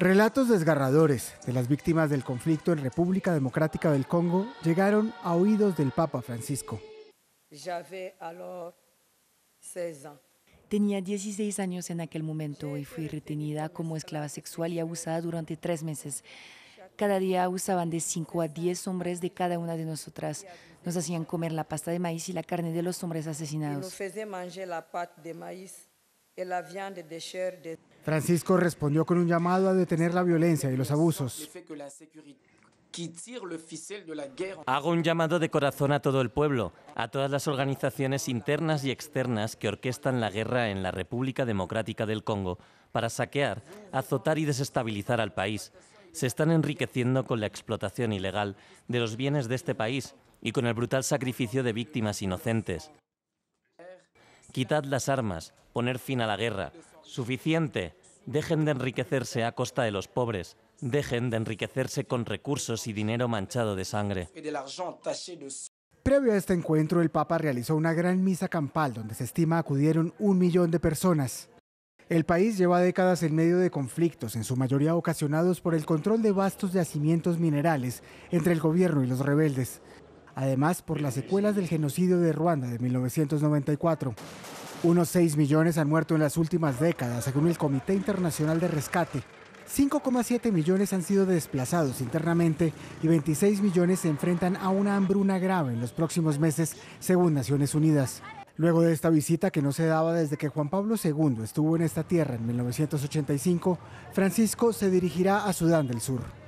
Relatos desgarradores de las víctimas del conflicto en República Democrática del Congo llegaron a oídos del Papa Francisco. Tenía 16 años en aquel momento y fui retenida como esclava sexual y abusada durante tres meses. Cada día abusaban de 5 a 10 hombres de cada una de nosotras. Nos hacían comer la pasta de maíz y la carne de los hombres asesinados. de maíz Francisco respondió con un llamado a detener la violencia y los abusos. Hago un llamado de corazón a todo el pueblo, a todas las organizaciones internas y externas que orquestan la guerra en la República Democrática del Congo para saquear, azotar y desestabilizar al país. Se están enriqueciendo con la explotación ilegal de los bienes de este país y con el brutal sacrificio de víctimas inocentes. Quitad las armas, poner fin a la guerra. Suficiente. Dejen de enriquecerse a costa de los pobres. Dejen de enriquecerse con recursos y dinero manchado de sangre. Previo a este encuentro, el Papa realizó una gran misa campal donde se estima acudieron un millón de personas. El país lleva décadas en medio de conflictos, en su mayoría ocasionados por el control de vastos yacimientos minerales entre el gobierno y los rebeldes, además por las secuelas del genocidio de Ruanda de 1994. Unos 6 millones han muerto en las últimas décadas, según el Comité Internacional de Rescate. 5,7 millones han sido desplazados internamente y 26 millones se enfrentan a una hambruna grave en los próximos meses, según Naciones Unidas. Luego de esta visita que no se daba desde que Juan Pablo II estuvo en esta tierra en 1985, Francisco se dirigirá a Sudán del Sur.